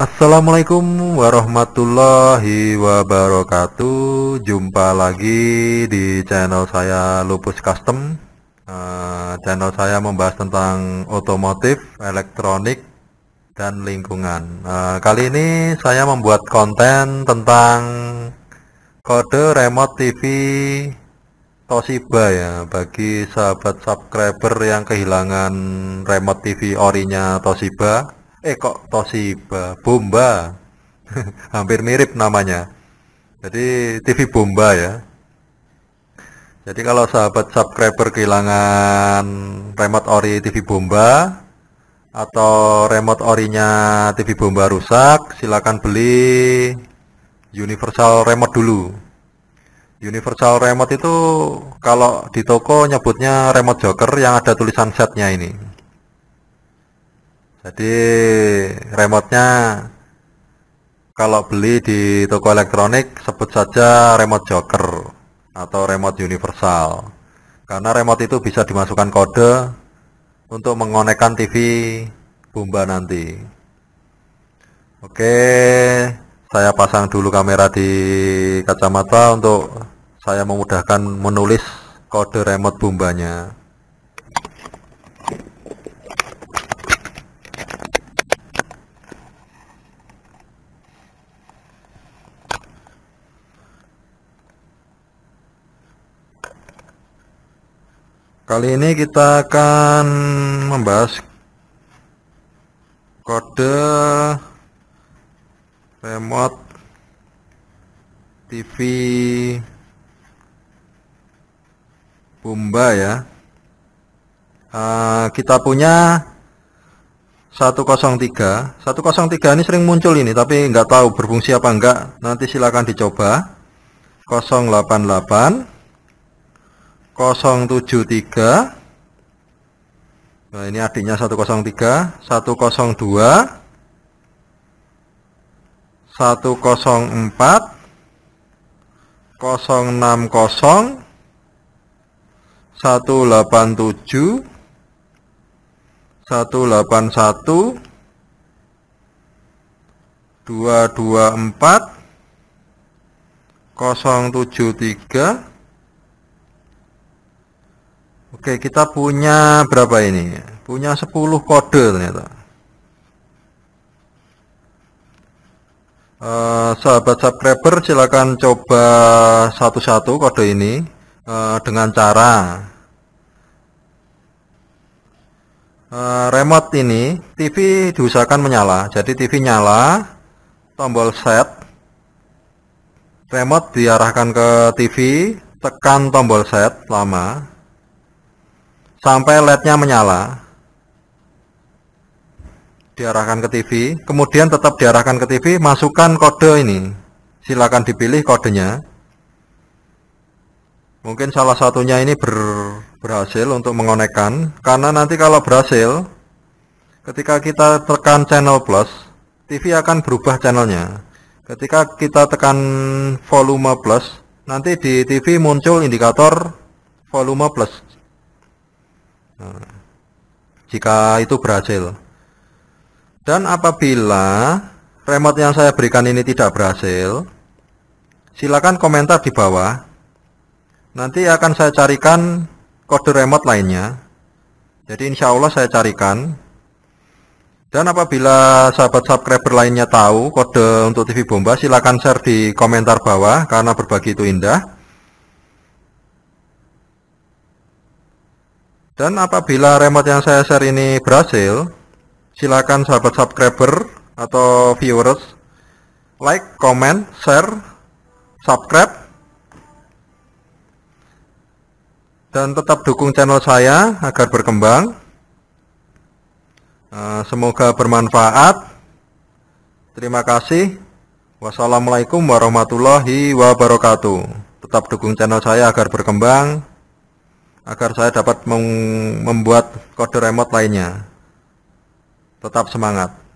Assalamualaikum warahmatullahi wabarakatuh Jumpa lagi di channel saya Lupus Custom eh, Channel saya membahas tentang otomotif, elektronik, dan lingkungan eh, Kali ini saya membuat konten tentang kode remote TV Toshiba ya Bagi sahabat subscriber yang kehilangan remote TV orinya Toshiba eh kok Toshiba Bomba hampir mirip namanya jadi TV Bomba ya jadi kalau sahabat subscriber kehilangan remote ori TV Bomba atau remote orinya TV Bomba rusak silakan beli universal remote dulu universal remote itu kalau di toko nyebutnya remote joker yang ada tulisan setnya ini jadi remote-nya kalau beli di toko elektronik sebut saja remote joker atau remote universal. Karena remote itu bisa dimasukkan kode untuk mengonekkan TV Bumba nanti. Oke, saya pasang dulu kamera di kacamata untuk saya memudahkan menulis kode remote bumbanya. Kali ini kita akan membahas kode remote TV Bumba ya. Uh, kita punya 103. 103 ini sering muncul ini tapi nggak tahu berfungsi apa enggak. Nanti silakan dicoba. 088 073 Nah, ini adiknya 103, 102, 104, 060, 187, 181, 224, 073, Oke, kita punya berapa ini? Punya 10 kode ternyata. Uh, sahabat subscriber silahkan coba satu-satu kode ini uh, dengan cara uh, remote ini TV diusahakan menyala jadi TV nyala tombol set remote diarahkan ke TV tekan tombol set lama sampai LED-nya menyala. Diarahkan ke TV, kemudian tetap diarahkan ke TV, masukkan kode ini. Silakan dipilih kodenya. Mungkin salah satunya ini ber, berhasil untuk mengonekkan, karena nanti kalau berhasil, ketika kita tekan channel plus, TV akan berubah channelnya. Ketika kita tekan volume plus, nanti di TV muncul indikator volume plus jika itu berhasil dan apabila remote yang saya berikan ini tidak berhasil silakan komentar di bawah nanti akan saya carikan kode remote lainnya jadi insya Allah saya carikan dan apabila sahabat subscriber lainnya tahu kode untuk TV Bomba silakan share di komentar bawah karena berbagi itu indah Dan apabila remote yang saya share ini berhasil, silakan sahabat subscriber atau viewers like, comment, share, subscribe dan tetap dukung channel saya agar berkembang. Eh, semoga bermanfaat. Terima kasih. Wassalamualaikum warahmatullahi wabarakatuh. Tetap dukung channel saya agar berkembang agar saya dapat membuat kode remote lainnya. Tetap semangat.